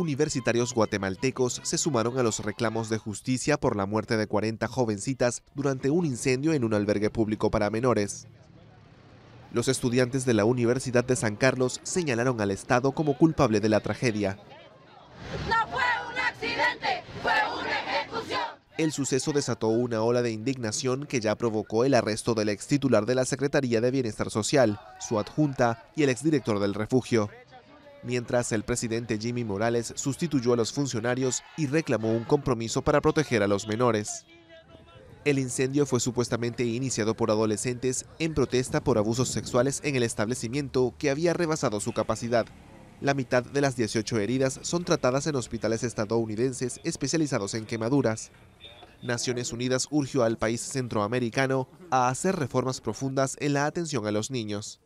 universitarios guatemaltecos se sumaron a los reclamos de justicia por la muerte de 40 jovencitas durante un incendio en un albergue público para menores. Los estudiantes de la Universidad de San Carlos señalaron al Estado como culpable de la tragedia. El suceso desató una ola de indignación que ya provocó el arresto del ex titular de la Secretaría de Bienestar Social, su adjunta y el exdirector del refugio mientras el presidente Jimmy Morales sustituyó a los funcionarios y reclamó un compromiso para proteger a los menores. El incendio fue supuestamente iniciado por adolescentes en protesta por abusos sexuales en el establecimiento que había rebasado su capacidad. La mitad de las 18 heridas son tratadas en hospitales estadounidenses especializados en quemaduras. Naciones Unidas urgió al país centroamericano a hacer reformas profundas en la atención a los niños.